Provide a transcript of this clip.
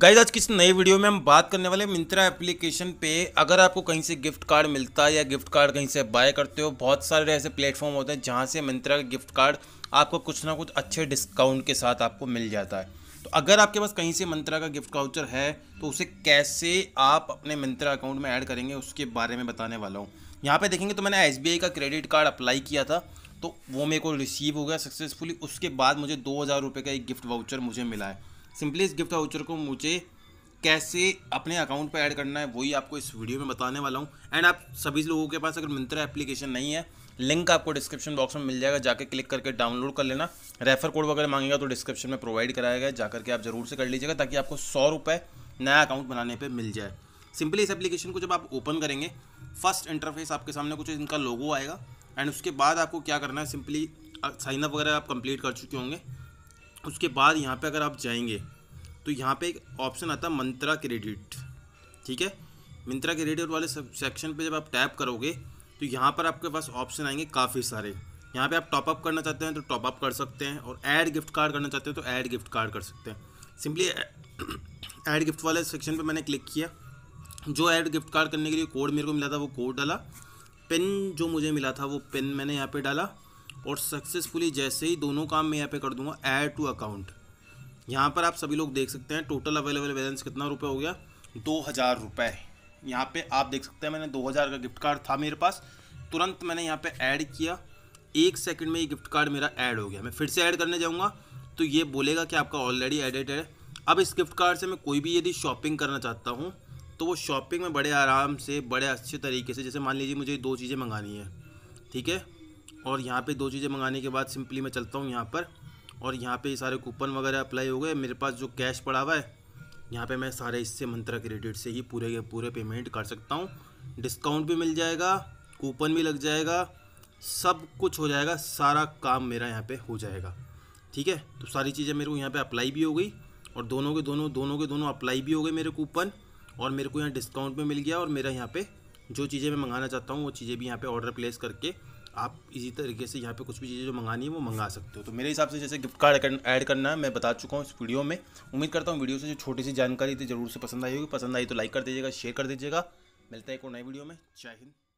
guys आज किसी नए वीडियो में हम बात करने वाले मिंत्रा एप्लीकेशन पे अगर आपको कहीं से गिफ्ट कार्ड मिलता है या गिफ्ट कार्ड कहीं से बाय करते हो बहुत सारे ऐसे प्लेटफॉर्म होते हैं जहाँ से मिंत्रा का गिफ्ट कार्ड आपको कुछ ना कुछ अच्छे डिस्काउंट के साथ आपको मिल जाता है तो अगर आपके पास कहीं से मंत्रा का गिफ्ट काउचर है तो उसे कैसे आप अपने मंत्रा अकाउंट में ऐड करेंगे उसके बारे में बताने वाला हूँ यहाँ पर देखेंगे तो मैंने एस का क्रेडिट कार्ड अप्लाई किया था तो वो मेरे को रिसीव हो गया सक्सेसफुली उसके बाद मुझे दो हज़ार रुपये का एक गिफ्ट वाउचर मुझे मिला है सिंपली इस गिफ्ट वाउचर को मुझे कैसे अपने अकाउंट पर ऐड करना है वही आपको इस वीडियो में बताने वाला हूँ एंड आप सभी लोगों के पास अगर मिंत्रा एप्लीकेशन नहीं है लिंक आपको डिस्क्रिप्शन बॉक्स में मिल जाएगा जाके क्लिक करके डाउनलोड कर लेना रेफर कोड वगैरह मांगेगा तो डिस्क्रिप्शन में प्रोवाइड कराया गया जाकर के आप जरूर से कर लीजिएगा ताकि आपको सौ रुपये नया अकाउंट बनाने पर मिल जाए सिंपली इस एप्लीकेशन को जब आप ओपन करेंगे फर्स्ट इंटरफेस आपके सामने कुछ इनका लोगो आएगा एंड उसके बाद आपको क्या करना है सिंपली साइनअप वगैरह आप कंप्लीट कर चुके होंगे उसके बाद यहाँ पे अगर आप जाएंगे तो यहाँ पे एक ऑप्शन आता है मंत्रा क्रेडिट ठीक है मंत्रा क्रेडिट वाले सब सेक्शन पे जब आप टैप करोगे तो यहाँ पर आपके पास ऑप्शन आएंगे काफ़ी सारे यहाँ पे आप टॉपअप करना चाहते हैं तो टॉपअप कर सकते हैं और ऐड गिफ्ट कार्ड करना चाहते हैं तो ऐड गिफ्ट कार्ड कर सकते हैं सिंपली ऐड गिफ्ट वाले सेक्शन पे मैंने क्लिक किया जो ऐड गिफ्ट कार्ड करने के लिए कोड मेरे को मिला था वो कोड डाला पिन जो मुझे मिला था वो पिन मैंने यहाँ पे डाला और सक्सेसफुली जैसे ही दोनों काम मैं यहाँ पे कर दूंगा ऐड टू अकाउंट यहाँ पर आप सभी लोग देख सकते हैं टोटल अवेलेबल बैलेंस कितना रुपये हो गया दो हज़ार रुपये यहाँ पर आप देख सकते हैं मैंने दो हज़ार का गिफ्ट कार्ड था मेरे पास तुरंत मैंने यहाँ पर ऐड किया एक सेकेंड में ये गिफ्ट कार्ड मेरा ऐड हो गया मैं फिर से ऐड करने जाऊँगा तो ये बोलेगा कि आपका ऑलरेडी एडिटेड है अब इस गिफ्ट कार्ड से मैं कोई भी यदि शॉपिंग करना चाहता हूँ तो वो शॉपिंग में बड़े आराम से बड़े अच्छे तरीके से जैसे मान लीजिए मुझे दो चीज़ें मंगानी है ठीक है और यहाँ पे दो चीज़ें मंगाने के बाद सिंपली मैं चलता हूँ यहाँ पर और यहाँ पे सारे कूपन वगैरह अप्लाई हो गए मेरे पास जो कैश पड़ा हुआ है यहाँ पे मैं सारे इससे मंत्रा क्रेडिट से ही पूरे के पूरे पेमेंट कर सकता हूँ डिस्काउंट भी मिल जाएगा कूपन भी लग जाएगा सब कुछ हो जाएगा सारा काम मेरा यहाँ पर हो जाएगा ठीक है तो सारी चीज़ें मेरे को यहाँ पर अप्लाई भी हो गई और दोनों के दोनों दोनों के दोनों अप्लाई भी हो गए मेरे कूपन और मेरे को यहाँ डिस्काउंट में मिल गया और मेरा यहाँ पे जो चीज़ें मैं मंगाना चाहता हूँ वो चीज़ें भी यहाँ पे ऑर्डर प्लेस करके आप इसी तरीके से यहाँ पे कुछ भी चीज़ें जो मंगानी है वो मंगा सकते हो तो मेरे हिसाब से जैसे गिफ्ट कार्ड ऐड करना है मैं बता चुका हूँ इस वीडियो में उम्मीद करता हूँ वीडियो से जो छोटी सी जानकारी थी जरूर से पसंद आई होगी पसंद आई तो लाइक कर दीजिएगा शेयर कर दीजिएगा मिलता है एक और नई वीडियो में जय हिंद